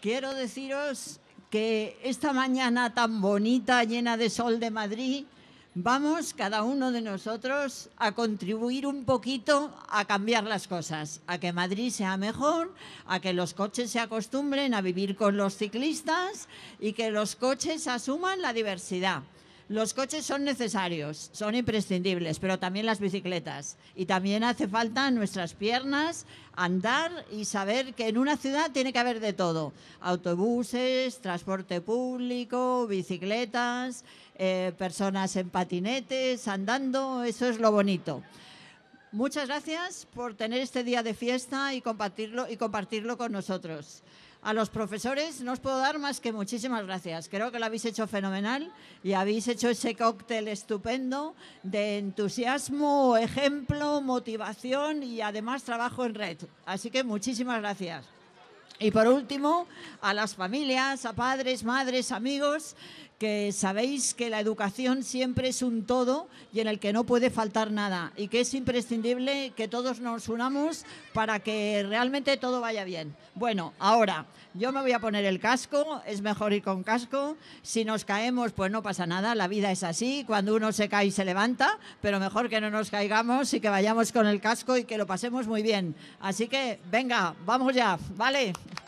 Quiero deciros que esta mañana tan bonita, llena de sol de Madrid, vamos cada uno de nosotros a contribuir un poquito a cambiar las cosas, a que Madrid sea mejor, a que los coches se acostumbren a vivir con los ciclistas y que los coches asuman la diversidad. Los coches son necesarios, son imprescindibles, pero también las bicicletas. Y también hace falta nuestras piernas andar y saber que en una ciudad tiene que haber de todo. Autobuses, transporte público, bicicletas, eh, personas en patinetes, andando, eso es lo bonito. Muchas gracias por tener este día de fiesta y compartirlo, y compartirlo con nosotros a los profesores no os puedo dar más que muchísimas gracias. Creo que lo habéis hecho fenomenal y habéis hecho ese cóctel estupendo de entusiasmo, ejemplo, motivación y además trabajo en red. Así que muchísimas gracias. Y por último, a las familias, a padres, madres, amigos que sabéis que la educación siempre es un todo y en el que no puede faltar nada y que es imprescindible que todos nos unamos para que realmente todo vaya bien. Bueno, ahora yo me voy a poner el casco, es mejor ir con casco, si nos caemos pues no pasa nada, la vida es así, cuando uno se cae y se levanta, pero mejor que no nos caigamos y que vayamos con el casco y que lo pasemos muy bien. Así que venga, vamos ya, ¿vale?